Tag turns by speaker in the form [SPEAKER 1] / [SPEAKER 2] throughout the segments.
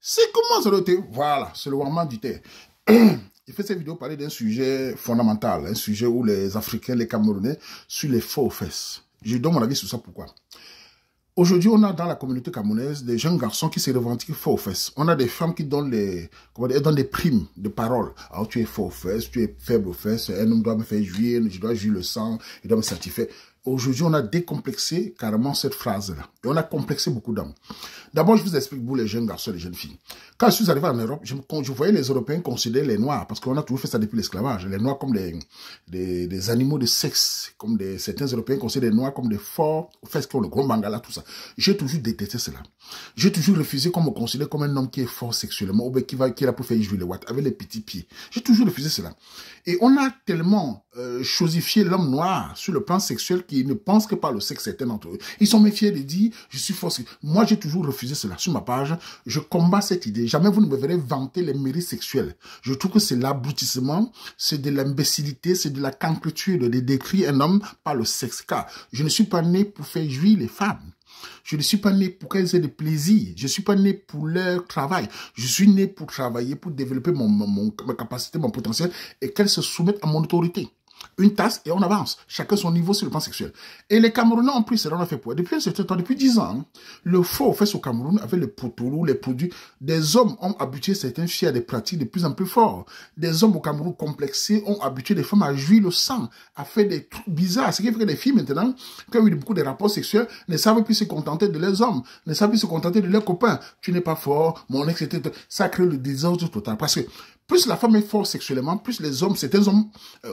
[SPEAKER 1] C'est comment ça doit être Voilà, c'est le moment du thé. Il fait cette vidéo parler d'un sujet fondamental, un sujet où les Africains, les Camerounais, sur les faux fesses. Je donne mon avis sur ça, pourquoi Aujourd'hui, on a dans la communauté camerounaise des jeunes garçons qui se revendiquent faux fesses. On a des femmes qui donnent, les, comment des primes de parole. Alors, ah, tu es faux fesses, tu es faible fesses, un homme doit me faire jouir, je dois jouir le sang, il doit me certifier. Aujourd'hui, on a décomplexé carrément cette phrase-là. Et on a complexé beaucoup d'hommes. D'abord, je vous explique, vous les jeunes garçons, les jeunes filles. Quand je suis arrivé en Europe, je, voyais les Européens considérer les Noirs, parce qu'on a toujours fait ça depuis l'esclavage, les Noirs comme des, des, animaux de sexe, comme des, certains Européens considèrent les Noirs comme des forts, fesses qui ont le gros mangala, tout ça. J'ai toujours détesté cela. J'ai toujours refusé qu'on me considère comme un homme qui est fort sexuellement, ou bien qui, va, qui est là faire jouer les watts, avec les petits pieds. J'ai toujours refusé cela. Et on a tellement euh, chosifié l'homme noir sur le plan sexuel qui ils ne pensent que par le sexe, certains d'entre eux. Ils sont méfiés de dire, je suis force. Moi, j'ai toujours refusé cela sur ma page. Je combats cette idée. Jamais vous ne me verrez vanter les mérites sexuels. Je trouve que c'est l'aboutissement, c'est de l'imbécilité, c'est de la cancrétude de décrire un homme par le sexe. Car je ne suis pas né pour faire jouir les femmes. Je ne suis pas né pour qu'elles aient des plaisirs. Je ne suis pas né pour leur travail. Je suis né pour travailler, pour développer mon, mon, ma capacité, mon potentiel et qu'elles se soumettent à mon autorité une tasse et on avance. Chacun son niveau sur le plan sexuel. Et les Camerounais ont pris là on a fait pour. Depuis un certain temps, depuis dix ans, le faux fait au Cameroun avec les potoulous, les produits, des hommes ont habitué certains filles à des pratiques de plus en plus fortes. Des hommes au Cameroun complexés ont habitué des femmes à jouir le sang, à faire des trucs bizarres. Ce qui fait que les filles maintenant, qui ont eu beaucoup de rapports sexuels, ne savent plus se contenter de leurs hommes, ne savent plus se contenter de leurs copains. Tu n'es pas fort, mon ex, etc. Ça crée le désordre total. Parce que plus la femme est forte sexuellement, plus les hommes, certains hommes, euh,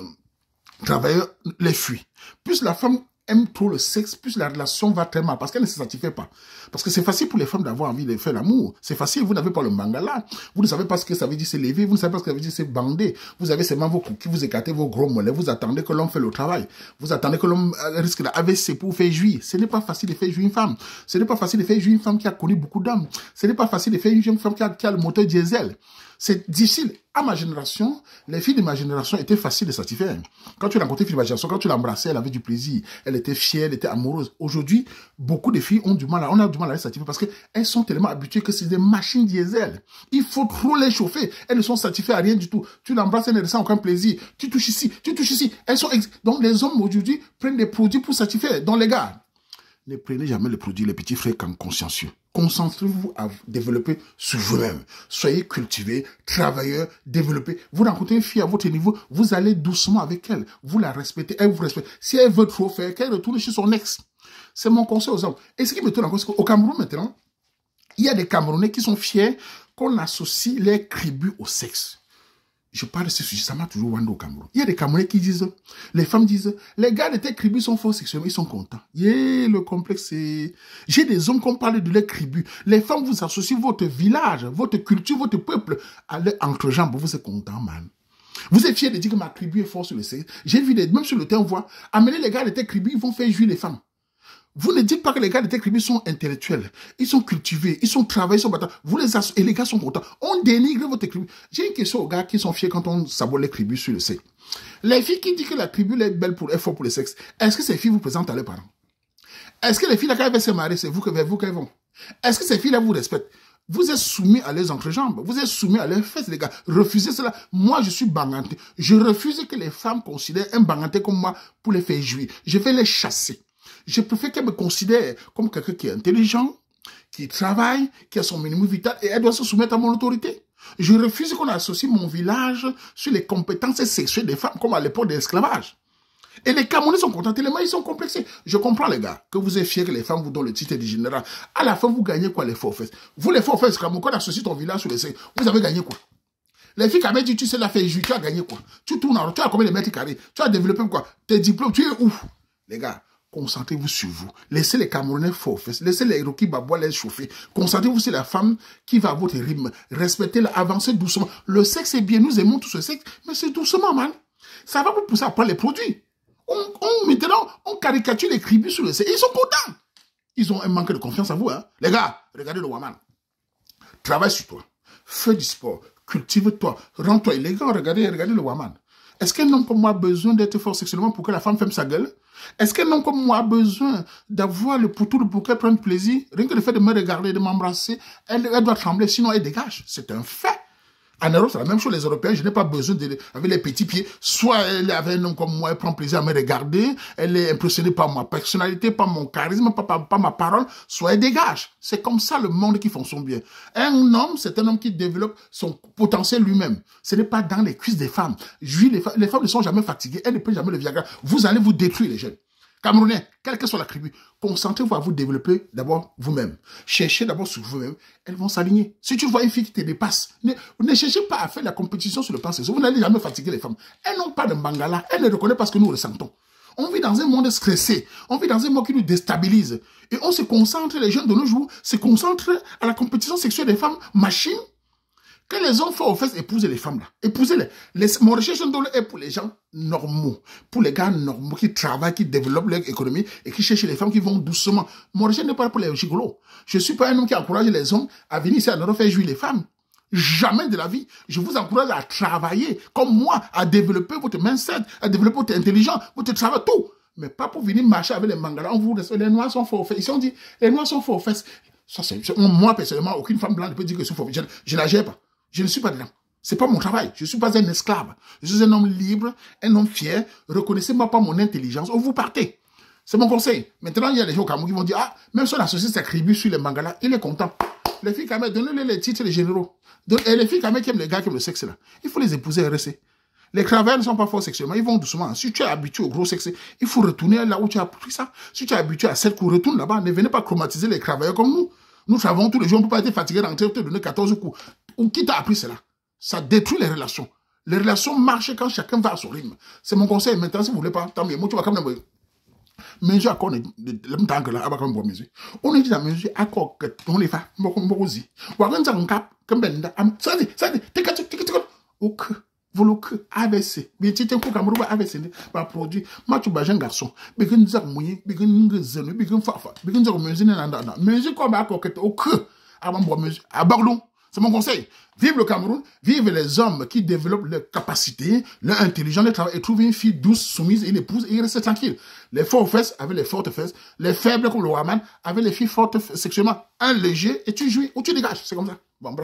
[SPEAKER 1] travailleur les fuit. Plus la femme aime trop le sexe, plus la relation va très mal parce qu'elle ne se satisfait pas. Parce que c'est facile pour les femmes d'avoir envie de faire l'amour. C'est facile, vous n'avez pas le mangala. Vous ne savez pas ce que ça veut dire c'est lever, vous ne savez pas ce que ça veut dire c'est bander. Vous avez seulement vos cookies, vous écartez vos gros mollets, vous attendez que l'homme fait le travail. Vous attendez que l'homme euh, risque d'AVC pour faire jouir. Ce n'est pas facile de faire jouir une femme. Ce n'est pas facile de faire jouir une femme qui a connu beaucoup d'hommes. Ce n'est pas facile de faire jouir une femme qui a le moteur diesel. C'est difficile. À ma génération, les filles de ma génération étaient faciles de satisfaire. Quand tu rencontrais une fille de ma génération, quand tu l'embrassais, elle avait du plaisir. Elle était fière, elle était amoureuse. Aujourd'hui, beaucoup de filles ont du mal à, on a du mal à les satisfaire parce qu'elles sont tellement habituées que c'est des machines diesel. Il faut trop les chauffer. Elles ne sont satisfaites à rien du tout. Tu l'embrasses, elle ne ressent aucun plaisir. Tu touches ici, tu touches ici. Elles sont, donc les hommes aujourd'hui prennent des produits pour satisfaire. Donc les gars, ne prenez jamais le produit, les petits frères, comme consciencieux. Concentrez-vous à développer sur vous-même. Soyez cultivé, travailleur, développé. Vous rencontrez une fille à votre niveau, vous allez doucement avec elle. Vous la respectez, elle vous respecte. Si elle veut trop faire, qu'elle retourne chez son ex. C'est mon conseil aux hommes. Et ce qui me tourne encore, c'est qu'au Cameroun maintenant, il y a des Camerounais qui sont fiers qu'on associe les tribus au sexe je parle de ce sujet, ça m'a toujours wandé au Cameroun. Il y a des Camerounais qui disent, les femmes disent, les gars de tes tribus sont forts sexuellement, ils sont contents. Yeah, le complexe c'est... J'ai des hommes qui ont parlé de leurs tribus. Les femmes, vous associez votre village, votre culture, votre peuple à leur entre-jambes. Vous êtes contents, man. Vous êtes fiers de dire que ma tribu est forte sur le sexe. J'ai vu, des, même sur le terrain, on voit, amener les gars de tes tribus, ils vont faire jouer les femmes. Vous ne dites pas que les gars de tribus sont intellectuels. Ils sont cultivés, ils sont travaillés, ils sont bâtards. Vous les et les gars sont contents. On dénigre vos tribu. J'ai une question aux gars qui sont fiers quand on sabote les tribus sur le C. Les filles qui disent que la tribu est belle pour, pour le sexe, est-ce que ces filles vous présentent à leurs parents? Est-ce que les filles là, quand elles veulent se marier, c'est vous que vous qu'elles vont? Est-ce que ces filles là vous respectent? Vous êtes soumis à leurs entrejambes, vous êtes soumis à leurs fesses, les gars. Refusez cela. Moi, je suis banganté. Je refuse que les femmes considèrent un banganté comme moi pour les faire jouir. Je vais les chasser. Je préfère qu'elle me considère comme quelqu'un qui est intelligent, qui travaille, qui a son minimum vital et elle doit se soumettre à mon autorité. Je refuse qu'on associe mon village sur les compétences sexuelles des femmes comme à l'époque de l'esclavage. Et les Camerounais sont contents tellement ils sont complexés. Je comprends les gars, que vous êtes fiers que les femmes vous donnent le titre de général. À la fin, vous gagnez quoi les faux-fesses Vous les faux-fesses, quand on associe ton village sur les seins, vous avez gagné quoi les filles qui dit, tu sais, la fait tu as gagné quoi Tu tournes en tu as combien de mètres carrés Tu as développé quoi Tes diplômes, tu es où Les gars, Concentrez-vous sur vous. Laissez les Camerounais faux-fesses. Laissez les Rocky Babois les chauffer. Concentrez-vous sur la femme qui va à votre rythme. Respectez-la. Avancez doucement. Le sexe est bien. Nous aimons tout ce sexe. Mais c'est doucement, man. Ça va vous pousser à prendre les produits. On, on, maintenant, on caricature les tribus sur le sexe. Ils sont contents. Ils ont un manque de confiance à vous. Hein. Les gars, regardez le Waman. Travaille sur toi. Fais du sport. Cultive-toi. Rends-toi élégant. Regardez, regardez le Waman. Est-ce qu'un homme comme moi a besoin d'être fort sexuellement pour que la femme ferme sa gueule Est-ce qu'un homme comme moi a besoin d'avoir le poutou pour qu'elle prenne plaisir Rien que le fait de me regarder, de m'embrasser, elle doit trembler, sinon elle dégage. C'est un fait. En Europe, c'est la même chose. Les Européens, je n'ai pas besoin de, avec les petits pieds. Soit elle est un homme comme moi, elle prend plaisir à me regarder, elle est impressionnée par ma personnalité, par mon charisme, par, par, ma parole, soit elle dégage. C'est comme ça le monde qui fonctionne bien. Un homme, c'est un homme qui développe son potentiel lui-même. Ce n'est pas dans les cuisses des femmes. Je, les, les femmes ne sont jamais fatiguées, elles ne prennent jamais le Viagra. Vous allez vous détruire, les jeunes. Camerounais, quelle que soit la tribu, concentrez-vous à vous développer d'abord vous-même. Cherchez d'abord sur vous-même. Elles vont s'aligner. Si tu vois une fille qui te dépasse, ne, ne cherchez pas à faire la compétition sur le sexuel. Vous n'allez jamais fatiguer les femmes. Elles n'ont pas de mangala. Elles ne reconnaissent pas ce que nous ressentons. On vit dans un monde stressé. On vit dans un monde qui nous déstabilise. Et on se concentre, les jeunes de nos jours, se concentrent à la compétition sexuelle des femmes machines que les hommes font aux fesses épousez les femmes là. Épousez-les. Les, mon recherche est pour les gens normaux. Pour les gars normaux qui travaillent, qui développent leur économie et qui cherchent les femmes qui vont doucement. Mon recherche n'est pas pour les gigolos. Je suis pas un homme qui encourage les hommes à venir ici à leur faire jouer les femmes. Jamais de la vie. Je vous encourage à travailler comme moi, à développer votre mindset, à développer votre intelligence, votre travail, tout. Mais pas pour venir marcher avec les mangas. On vous les noirs sont faux aux fesses. Ils sont dit, les noirs sont faux aux fesses. Ça, moi, personnellement, aucune femme blanche ne peut dire que je suis fesse Je, ne la gère pas. Je ne suis pas de Ce n'est pas mon travail. Je ne suis pas un esclave. Je suis un homme libre, un homme fier. Reconnaissez-moi pas mon intelligence ou oh, vous partez. C'est mon conseil. Maintenant, il y a des gens au Cameroun qui vont dire, ah, même si la société sa sur les mangalas, il est content. Les filles Kamé, donnez-les les titres les généraux. Et eh, les filles même, qui aiment les gars qui aiment le sexe, là. Il faut les épouser et rester. E. Les travailleurs ne sont pas forts sexuellement, ils vont doucement. Si tu es habitué au gros sexe, il faut retourner là où tu as appris ça. Si tu es habitué à celle coups, retourne là-bas. Ne venez pas chromatiser les travailleurs comme nous. Nous travaillons tous les jours, on ne peut pas être fatigué d'entrer, te donner 14 coups. Ou qui t'a appris cela Ça détruit les relations. Les relations marchent quand chacun va à son rythme. C'est mon conseil. Maintenant, si vous voulez pas, tant mieux. Moi, tu vas quand même. Mais le que là, avant qu'on On est on les fait, comme ben, ça dit, ça dit, AVC, bien, tu t'es un comme AVC, va garçon, begin, mouillé, begin, begin, fafa, begin, comme, que, que, avant, c'est mon conseil. Vive le Cameroun, vive les hommes qui développent leurs capacités, leur intelligence, leur travail, et trouvent une fille douce, soumise, une épouse, et ils restent Les forts fesses avec les fortes fesses, les faibles comme le Waman avec les filles fortes sexuellement. Un léger et tu jouis ou tu dégages. C'est comme ça.